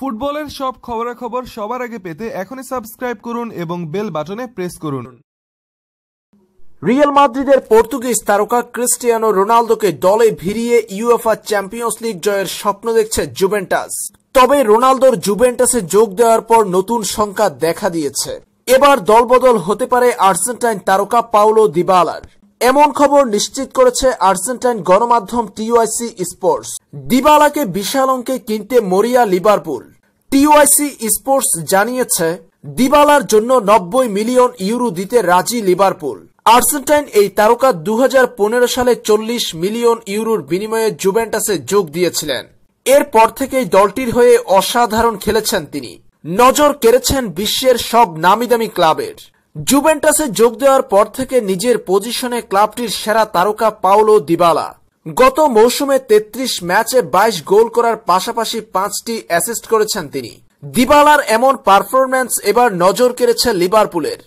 ফুটবলের সব খবরাখবর সবার আগে পেতে এখনই সাবস্ক্রাইব করুন এবং বেল বাটনে প্রেস করুন রিয়াল মাদ্রিদের পর্তুগিজ তারকা ক্রিস্টিয়ানো রোনালদোকে দলে ভিড়িয়ে ইউএফা চ্যাম্পিয়ন্স লিগ জয়ের স্বপ্ন দেখছে জুভেন্টাস তবে রোনালদোর জুভেন্টাসে যোগ দেওয়ার পর নতুন সংখ্যা দেখা দিয়েছে এবার দলবদল হতে পারে আর্জেন্টাইন তারকা পাউলো দিবালার এমন খবর নিশ্চিত করেছে আর্জেন্টাইন গণমাধ্যম টিওআইসি স্পোর্টস দিবালাকে বিশাল অঙ্কে কিনতে মরিয়া লিভারপুল টিওআইসি স্পোর্টস জানিয়েছে দিবালার জন্য নব্বই মিলিয়ন ইউরো দিতে রাজি লিভারপুল আর্জেন্টাইন এই তারকা দু সালে চল্লিশ মিলিয়ন ইউরোর বিনিময়ে জুভেন্টাসে যোগ দিয়েছিলেন এরপর থেকেই দলটির হয়ে অসাধারণ খেলেছেন তিনি নজর কেড়েছেন বিশ্বের সব নামিদামি ক্লাবের জুভেন্টাসে যোগ দেওয়ার পর থেকে নিজের পজিশনে ক্লাবটির সেরা তারকা পাওলো দিবালা গত মৌসুমে ৩৩ ম্যাচে ২২ গোল করার পাশাপাশি পাঁচটি অ্যাসিস্ট করেছেন তিনি দিবালার এমন পারফরম্যান্স এবার নজর কেড়েছে লিভারপুলের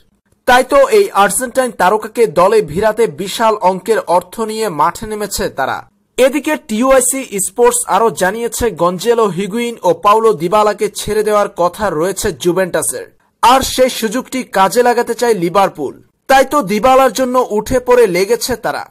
তাই তো এই আর্জেন্টাইন তারকাকে দলে ভিড়াতে বিশাল অঙ্কের অর্থ নিয়ে মাঠে নেমেছে তারা এদিকে টিওআইসি স্পোর্টস আরও জানিয়েছে গঞ্জেলো হিগুইন ও পাউলো দিবালাকে ছেড়ে দেওয়ার কথা রয়েছে জুভেন্টাসের আর সেই সুযোগটি কাজে লাগাতে চায় লিভারপুল তাই তো দিবালার জন্য উঠে পড়ে লেগেছে তারা